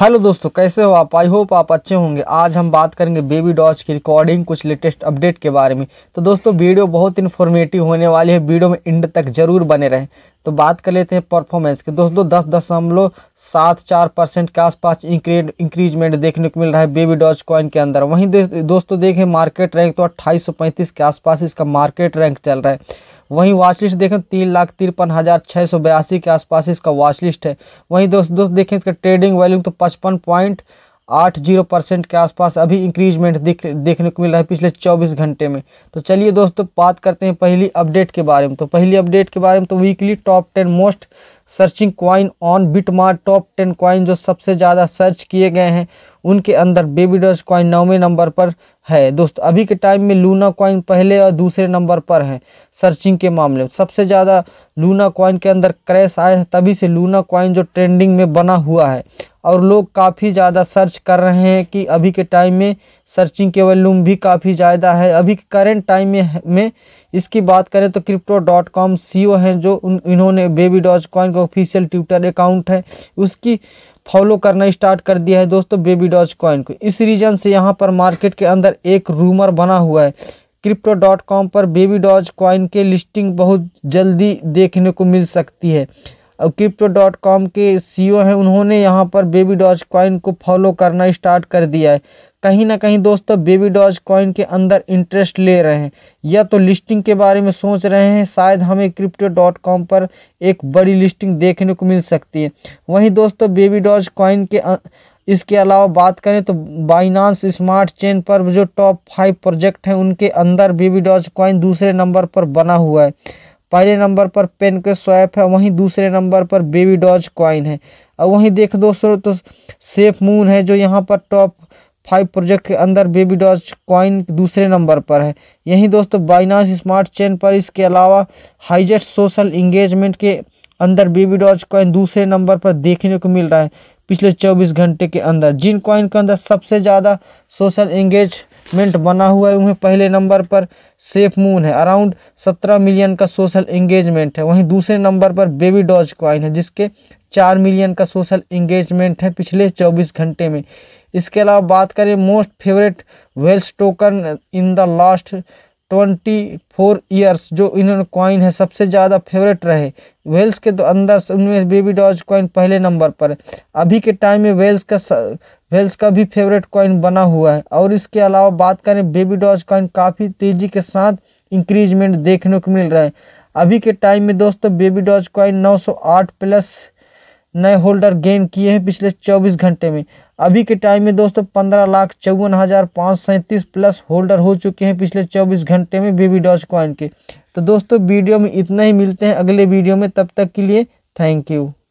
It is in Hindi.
हेलो दोस्तों कैसे हो आप आई होप आप अच्छे होंगे आज हम बात करेंगे बेबी डॉज की रिकॉर्डिंग कुछ लेटेस्ट अपडेट के बारे में तो दोस्तों वीडियो बहुत इन्फॉर्मेटिव होने वाली है वीडियो में इंड तक जरूर बने रहें तो बात कर लेते हैं परफॉर्मेंस की दोस्तों दस दशमलव सात चार परसेंट के आसपास इंक्रीड इंक्रीजमेंट देखने को मिल रहा है बेबी डॉज कॉइन के अंदर वहीं दोस्तों देखें मार्केट रैंक तो अट्ठाईस के आसपास इसका मार्केट रैंक चल रहा है वहीं वॉच लिस्ट देखें तीन लाख तिरपन हज़ार छः सौ बयासी के आसपास इसका वॉच लिस्ट है वहीं दोस्त दोस्त देखें इसका ट्रेडिंग वैल्यू तो पचपन पॉइंट आठ जीरो परसेंट के आसपास अभी इंक्रीजमेंट दिख देखने को मिला है पिछले चौबीस घंटे में तो चलिए दोस्तों बात करते हैं पहली अपडेट के बारे में तो पहली अपडेट के बारे में तो weekly top ten most searching coin on BitMart top ten coin जो सबसे ज़्यादा सर्च किए गए हैं उनके अंदर बेबी डॉज कॉइन नौवें नंबर पर है दोस्तों अभी के टाइम में लूना क्वाइन पहले और दूसरे नंबर पर है सर्चिंग के मामले में सबसे ज़्यादा लूना क्वाइन के अंदर क्रैश आए तभी से लूना क्वाइन जो ट्रेंडिंग में बना हुआ है और लोग काफ़ी ज़्यादा सर्च कर रहे हैं कि अभी के टाइम में सर्चिंग के वॉल्यूम भी काफ़ी ज़्यादा है अभी के करेंट टाइम में में इसकी बात करें तो crypto dot com C O हैं जो उन इन्होंने बेबी डॉज कॉइन का ऑफिशियल ट्विटर अकाउंट है उसकी फॉलो करना स्टार्ट कर दिया है दोस्तों बेबी डॉज कॉइन को इस रीजन से यहाँ पर मार्केट के अंदर एक रूमर बना हुआ है क्रिप्टो डॉट कॉम पर बेबी डॉज कॉइन के लिस्टिंग बहुत जल्दी देखने को मिल सकती है और क्रिप्टो डॉट कॉम के सी e हैं उन्होंने यहाँ पर बेबी डॉज कॉइन को फॉलो करना स्टार्ट कर दिया है कहीं ना कहीं दोस्तों बेबी डॉज कॉइन के अंदर इंटरेस्ट ले रहे हैं या तो लिस्टिंग के बारे में सोच रहे हैं शायद हमें क्रिप्टो डॉट कॉम पर एक बड़ी लिस्टिंग देखने को मिल सकती है वहीं दोस्तों बेबी डॉज कॉइन के इसके अलावा बात करें तो बाइनांस स्मार्ट चेन पर जो टॉप फाइव प्रोजेक्ट हैं उनके अंदर बेबी डॉज कॉइन दूसरे नंबर पर बना हुआ है पहले नंबर पर पेन के स्वैप है वहीं दूसरे नंबर पर बेबी डॉज कॉइन है और वहीं देख दोस्तों तो सेफ मून है जो यहाँ पर टॉप फाइव प्रोजेक्ट के अंदर बेबी डॉज कॉइन दूसरे नंबर पर है यहीं दोस्तों बाइनास स्मार्ट चेन पर इसके अलावा हाइजेट सोशल इंगेजमेंट के अंदर बेबी डॉज कॉइन दूसरे नंबर पर देखने को मिल रहा है पिछले 24 घंटे के अंदर जिन कॉइन के अंदर सबसे ज़्यादा सोशल एंगेजमेंट बना हुआ है उन्हें पहले नंबर पर सेफ मून है अराउंड 17 मिलियन का सोशल एंगेजमेंट है वहीं दूसरे नंबर पर बेबी डॉज कॉइन है जिसके चार मिलियन का सोशल इंगेजमेंट है पिछले चौबीस घंटे में इसके अलावा बात करें most favourite whales token in the last twenty four years जो इन्होंने कॉइन है सबसे ज़्यादा फेवरेट रहे वेल्स के तो अंदर उनमें बेबी डॉज कॉइन पहले नंबर पर है अभी के टाइम में वेल्स का वेल्स का भी फेवरेट कॉइन बना हुआ है और इसके अलावा बात करें बेबी डॉज कॉइन काफ़ी तेज़ी के साथ इंक्रीजमेंट देखने को मिल रहा है अभी के टाइम में दोस्तों बेबी डॉज कॉइन नौ प्लस नए होल्डर गेन किए हैं पिछले चौबीस घंटे में अभी के टाइम में दोस्तों पंद्रह लाख चौवन हज़ार पाँच सैंतीस प्लस होल्डर हो चुके हैं पिछले चौबीस घंटे में बेबी डॉज कॉइन के तो दोस्तों वीडियो में इतना ही मिलते हैं अगले वीडियो में तब तक के लिए थैंक यू